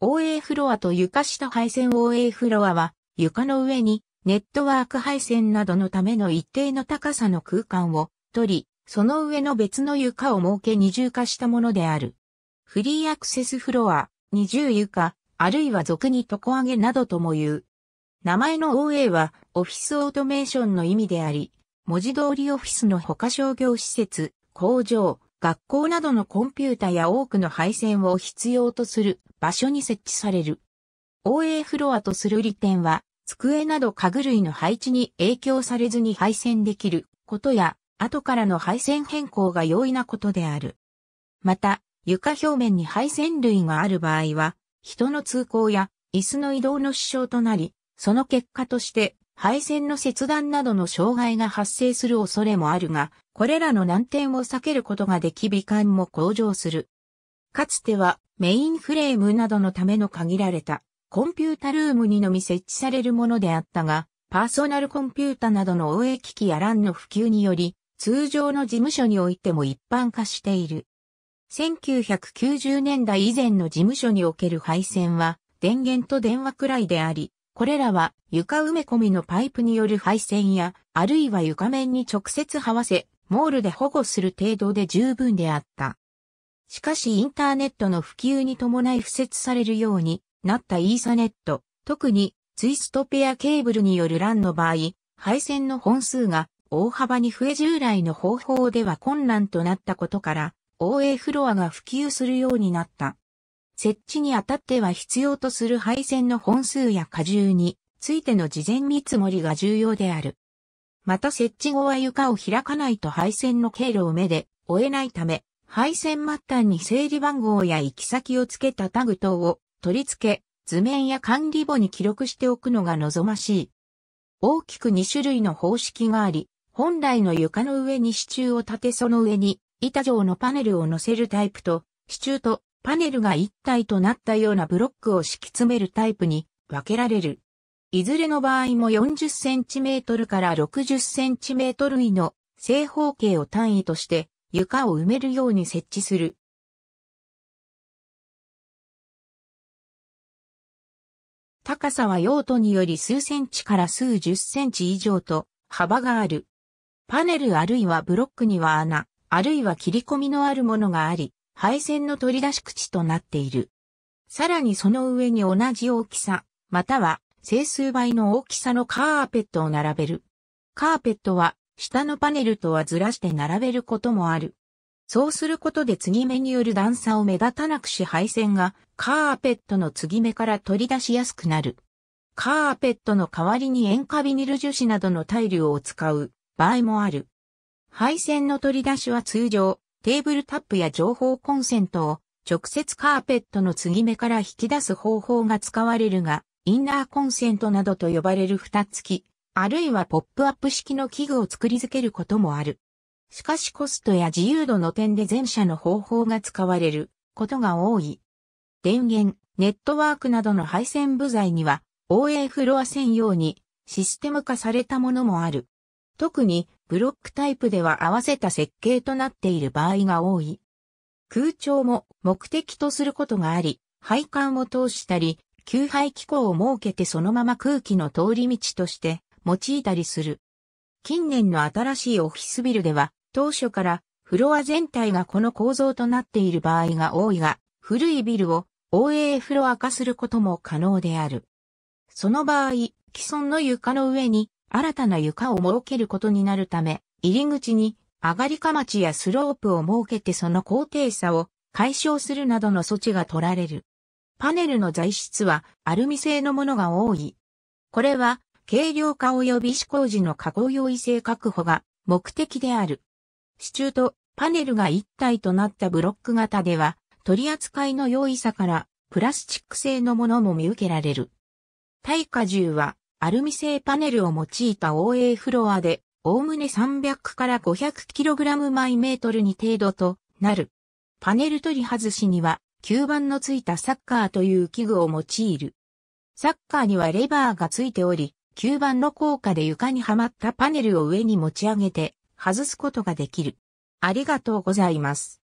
OA フロアと床下配線 OA フロアは床の上にネットワーク配線などのための一定の高さの空間を取り、その上の別の床を設け二重化したものである。フリーアクセスフロア、二重床、あるいは俗に床上げなどとも言う。名前の OA はオフィスオートメーションの意味であり、文字通りオフィスの他商業施設、工場、学校などのコンピュータや多くの配線を必要とする場所に設置される。OA フロアとする利点は、机など家具類の配置に影響されずに配線できることや、後からの配線変更が容易なことである。また、床表面に配線類がある場合は、人の通行や椅子の移動の支障となり、その結果として配線の切断などの障害が発生する恐れもあるが、これらの難点を避けることができ美観も向上する。かつてはメインフレームなどのための限られたコンピュータルームにのみ設置されるものであったが、パーソナルコンピュータなどの応援機器や LAN の普及により、通常の事務所においても一般化している。1990年代以前の事務所における配線は、電源と電話くらいであり、これらは床埋め込みのパイプによる配線や、あるいは床面に直接這わせ、モールで保護する程度で十分であった。しかしインターネットの普及に伴い付設されるようになったイーサネット、特にツイストペアケーブルによる LAN の場合、配線の本数が大幅に増え従来の方法では困難となったことから、OA フロアが普及するようになった。設置にあたっては必要とする配線の本数や荷重についての事前見積もりが重要である。また設置後は床を開かないと配線の経路を目で追えないため、配線末端に整理番号や行き先を付けたタグ等を取り付け、図面や管理簿に記録しておくのが望ましい。大きく2種類の方式があり、本来の床の上に支柱を立てその上に板状のパネルを乗せるタイプと、支柱とパネルが一体となったようなブロックを敷き詰めるタイプに分けられる。いずれの場合も 40cm から 60cm 位の正方形を単位として床を埋めるように設置する。高さは用途により数センチから数十センチ以上と幅がある。パネルあるいはブロックには穴、あるいは切り込みのあるものがあり、配線の取り出し口となっている。さらにその上に同じ大きさ、または整数倍の大きさのカーペットを並べる。カーペットは下のパネルとはずらして並べることもある。そうすることで継ぎ目による段差を目立たなくし配線がカーペットの継ぎ目から取り出しやすくなる。カーペットの代わりに塩化ビニル樹脂などのタイルを使う場合もある。配線の取り出しは通常テーブルタップや情報コンセントを直接カーペットの継ぎ目から引き出す方法が使われるが、インナーコンセントなどと呼ばれる蓋付き、あるいはポップアップ式の器具を作り付けることもある。しかしコストや自由度の点で前者の方法が使われることが多い。電源、ネットワークなどの配線部材には OA フロア専用にシステム化されたものもある。特にブロックタイプでは合わせた設計となっている場合が多い。空調も目的とすることがあり、配管を通したり、給排機構を設けてそのまま空気の通り道として用いたりする。近年の新しいオフィスビルでは、当初からフロア全体がこの構造となっている場合が多いが、古いビルを OA フロア化することも可能である。その場合、既存の床の上に新たな床を設けることになるため、入り口に上がりかまちやスロープを設けてその高低差を解消するなどの措置が取られる。パネルの材質はアルミ製のものが多い。これは軽量化及び施工時の加工用意性確保が目的である。支柱とパネルが一体となったブロック型では取り扱いの容易さからプラスチック製のものも見受けられる。耐荷重はアルミ製パネルを用いた OA フロアで、おおむね300から 500kg 毎メートルに程度となる。パネル取り外しには、吸盤のついたサッカーという器具を用いる。サッカーにはレバーがついており、吸盤の効果で床にはまったパネルを上に持ち上げて、外すことができる。ありがとうございます。